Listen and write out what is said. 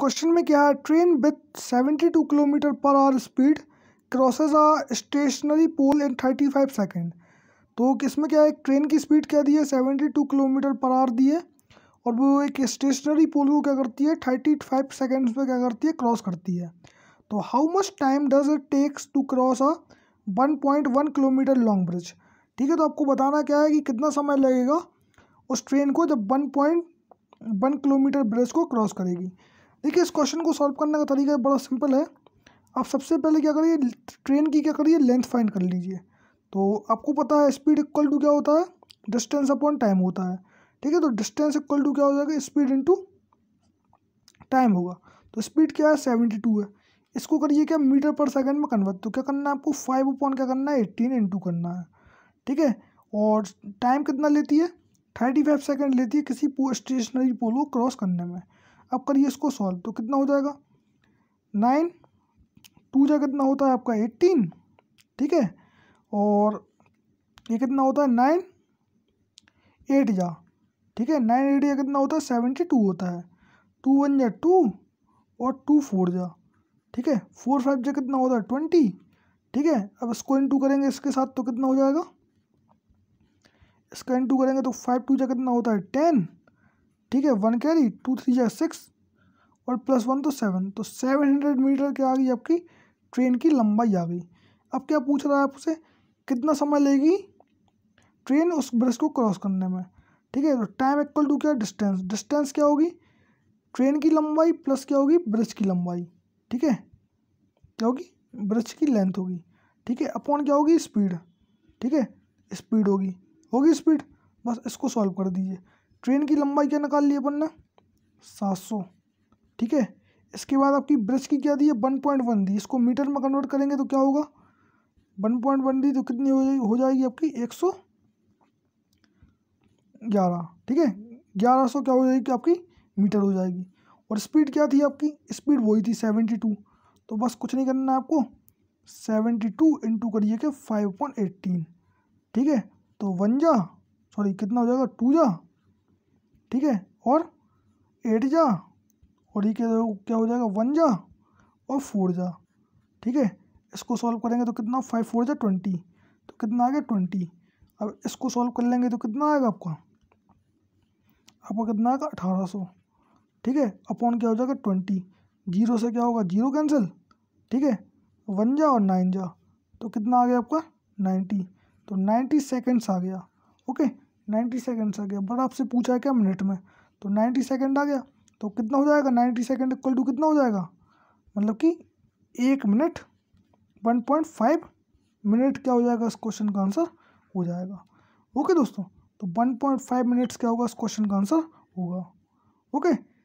question में क्या है train with seventy two kilometre per hour speed crosses a stationary pole in thirty five second तो किसमें क्या है ट्रेन की स्पीड क्या दी है टू किलोमीटर पर आवर दी है और वो एक स्टेशनरी पोल को क्या करती है थर्टी फाइव सेकेंड्स में क्या करती है क्रॉस करती है तो how much time does it takes to cross a one kilometre long bridge ठीक है तो आपको बताना क्या है कि कितना समय लगेगा उस ट्रेन को जब one point one kilometre bridge को क्रॉस करेगी देखिए इस क्वेश्चन को सॉल्व करने का तरीका बड़ा सिंपल है आप सबसे पहले क्या करिए ट्रेन की क्या करिए लेंथ फाइंड कर लीजिए तो आपको पता है स्पीड इक्वल टू क्या होता है डिस्टेंस अपॉन टाइम होता है ठीक है तो डिस्टेंस इक्वल टू क्या हो जाएगा स्पीड इंटू टाइम होगा तो स्पीड क्या है सेवेंटी टू है इसको करिए क्या मीटर पर सेकंड में कन्वर्ट तो क्या करना है आपको फाइव अपॉन क्या करना है एट्टीन इंटू करना है ठीक है और टाइम कितना लेती है थर्टी फाइव सेकेंड लेती है किसी स्टेशनरी पोल को क्रॉस करने में अब करिए इसको सॉल्व तो कितना हो जाएगा नाइन टू जा कितना होता है आपका एट्टीन ठीक है और ये कितना होता है नाइन एट जा ठीक है नाइन एट या कितना होता है सेवेंटी टू होता है टू वन जा टू और टू फोर जा ठीक है फोर फाइव जा कितना होता है ट्वेंटी ठीक है अब इसको टू करेंगे इसके साथ तो कितना हो जाएगा इसका टू करेंगे तो फाइव टू जा कितना होता है टेन ठीक है वन कैरी टू थ्री जा सिक्स और प्लस वन तो सेवन तो सेवन हंड्रेड मीटर क्या आ गई आपकी ट्रेन की लंबाई आ गई अब क्या पूछ रहा है आपसे कितना समय लेगी ट्रेन उस ब्रिज को क्रॉस करने में ठीक है तो टाइम इक्वल टू क्या डिस्टेंस डिस्टेंस क्या होगी ट्रेन की लंबाई प्लस क्या होगी ब्रिज की लंबाई ठीक है क्या होगी ब्रिज की लेंथ होगी ठीक है अपॉन क्या होगी स्पीड ठीक है स्पीड होगी होगी स्पीड बस इसको सॉल्व कर दीजिए ट्रेन की लंबाई क्या निकाल ली अपन ने सात सौ ठीक है इसके बाद आपकी ब्रिज की क्या दी है वन पॉइंट वन दी इसको मीटर में कन्वर्ट करेंगे तो क्या होगा वन पॉइंट वन दी तो कितनी हो जाएगी हो जाएगी आपकी एक सौ ग्यारह ठीक है ग्यारह सौ क्या हो जाएगी आपकी मीटर हो जाएगी और स्पीड क्या थी आपकी स्पीड वही थी सेवेंटी टू तो बस कुछ नहीं करना है आपको सेवेंटी टू इंटू करिए फाइव पॉइंट एट्टीन ठीक है तो वन जा सॉरी कितना हो जाएगा टू जा ठीक है और एट जा और ये क्या क्या हो जाएगा वन जा और फोर जा ठीक है इसको सॉल्व करेंगे तो कितना फाइव फोर जा ट्वेंटी तो कितना आ गया ट्वेंटी अब इसको सॉल्व कर लेंगे तो कितना आएगा आपका आपका कितना आएगा अठारह सौ ठीक है अपॉन क्या हो जाएगा ट्वेंटी जीरो से क्या होगा जीरो कैंसिल ठीक है वन जा और नाइन जा तो कितना आ गया आपका नाइन्टी तो नाइन्टी सेकेंड्स आ गया ओके नाइन्टी सेकेंड्स आ गया बट आपसे पूछा है क्या मिनट में तो नाइन्टी सेकेंड आ गया तो कितना हो जाएगा नाइन्टी सेकेंड इक्वल टू कितना हो जाएगा मतलब कि एक minute one point five minute क्या हो जाएगा इस क्वेश्चन का आंसर हो जाएगा ओके दोस्तों तो वन पॉइंट फाइव मिनट्स क्या होगा इस क्वेश्चन का आंसर होगा ओके